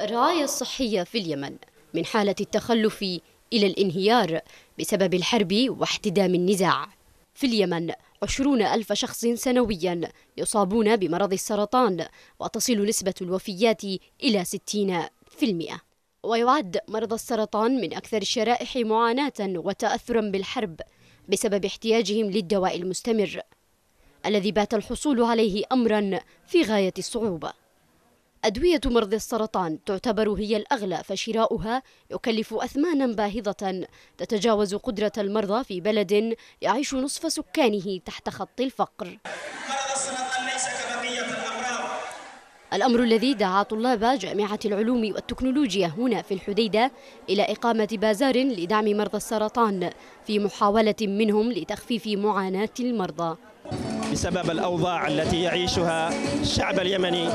الرعاية الصحية في اليمن من حالة التخلف إلى الانهيار بسبب الحرب واحتدام النزاع في اليمن عشرون ألف شخص سنويا يصابون بمرض السرطان وتصل نسبة الوفيات إلى 60% ويعد مرض السرطان من أكثر الشرائح معاناة وتأثرا بالحرب بسبب احتياجهم للدواء المستمر الذي بات الحصول عليه أمرا في غاية الصعوبة أدوية مرض السرطان تعتبر هي الأغلى فشراؤها يكلف أثمانا باهظة تتجاوز قدرة المرضى في بلد يعيش نصف سكانه تحت خط الفقر الأمر الذي دعا طلاب جامعة العلوم والتكنولوجيا هنا في الحديدة إلى إقامة بازار لدعم مرضى السرطان في محاولة منهم لتخفيف معاناة المرضى بسبب الأوضاع التي يعيشها الشعب اليمني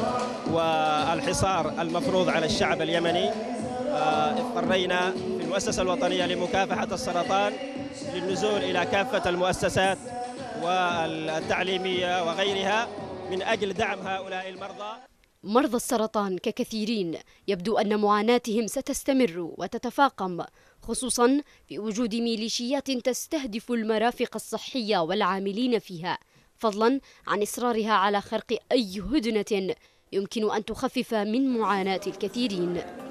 والحصار المفروض على الشعب اليمني اضطرينا آه، في المؤسسة الوطنية لمكافحة السرطان للنزول إلى كافة المؤسسات والتعليمية وغيرها من أجل دعم هؤلاء المرضى مرضى السرطان ككثيرين يبدو أن معاناتهم ستستمر وتتفاقم خصوصا في وجود ميليشيات تستهدف المرافق الصحية والعاملين فيها فضلا عن إصرارها على خرق أي هدنة يمكن أن تخفف من معاناة الكثيرين